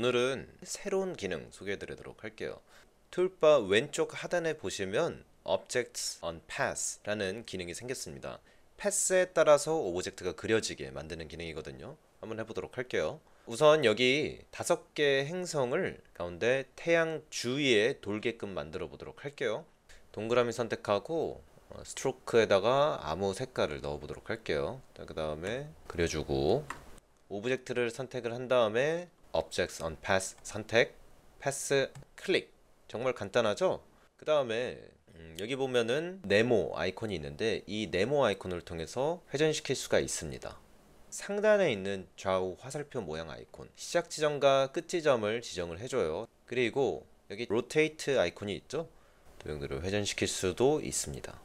오늘은 새로운 기능 소개해 드리도록 할게요. 툴바 왼쪽 하단에 보시면 Objects on Path 라는 기능이 생겼습니다. 패스에 따라서 오브젝트가 그려지게 만드는 기능이거든요. 한번 해보도록 할게요. 우선 여기 다섯 개의 행성을 가운데 태양 주위에 돌게끔 만들어 보도록 할게요. 동그라미 선택하고 스트로크에다가 어, 아무 색깔을 넣어 보도록 할게요. 그 다음에 그려주고 오브젝트를 선택을 한 다음에 objects on p a s s 선택, path 클릭. 정말 간단하죠? 그 다음에 음, 여기 보면은 네모 아이콘이 있는데 이 네모 아이콘을 통해서 회전시킬 수가 있습니다. 상단에 있는 좌우 화살표 모양 아이콘 시작 지점과 끝 지점을 지정을 해줘요. 그리고 여기 로테이트 아이콘이 있죠? 도형들을 회전시킬 수도 있습니다.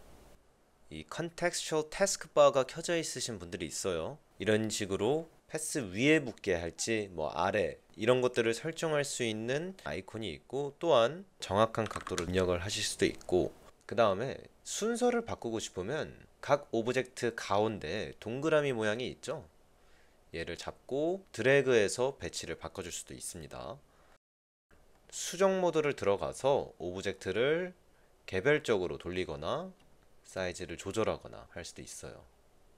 이 컨텍스츄얼 태스크바가 켜져 있으신 분들이 있어요. 이런 식으로 패스 위에 붙게 할지 뭐 아래 이런 것들을 설정할 수 있는 아이콘이 있고 또한 정확한 각도를 입력을 하실 수도 있고 그 다음에 순서를 바꾸고 싶으면 각 오브젝트 가운데 동그라미 모양이 있죠 얘를 잡고 드래그해서 배치를 바꿔줄 수도 있습니다 수정 모드를 들어가서 오브젝트를 개별적으로 돌리거나 사이즈를 조절하거나 할 수도 있어요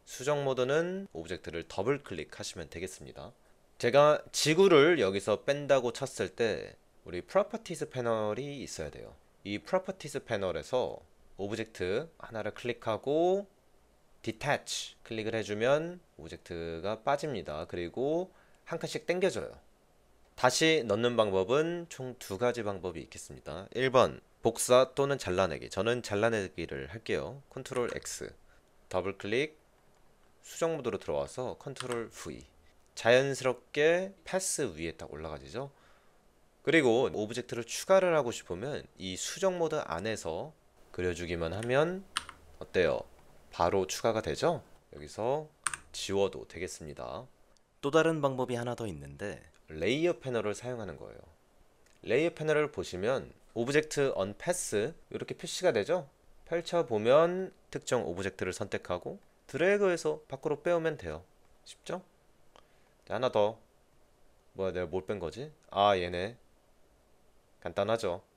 수정 모드는 오브젝트를 더블 클릭하시면 되겠습니다. 제가 지구를 여기서 뺀다고 쳤을 때 우리 프로퍼티스 패널이 있어야 돼요. 이프로퍼티스 패널에서 오브젝트 하나를 클릭하고 detach 클릭을 해주면 오브젝트가 빠집니다. 그리고 한 칸씩 당겨져요. 다시 넣는 방법은 총 두 가지 방법이 있겠습니다. 1번 복사 또는 잘라내기 저는 잘라내기를 할게요. 컨트롤 X 더블 클릭 수정 모드로 들어와서 컨트롤 V 자연스럽게 패스 위에 딱 올라가지죠 그리고 오브젝트를 추가를 하고 싶으면 이 수정 모드 안에서 그려주기만 하면 어때요? 바로 추가가 되죠? 여기서 지워도 되겠습니다 또 다른 방법이 하나 더 있는데 레이어 패널을 사용하는 거예요 레이어 패널을 보시면 오브젝트 언 패스 이렇게 표시가 되죠 펼쳐보면 특정 오브젝트를 선택하고 드래그해서 밖으로 빼오면 돼요 쉽죠? 하나 더 뭐야 내가 뭘뺀 거지? 아 얘네 간단하죠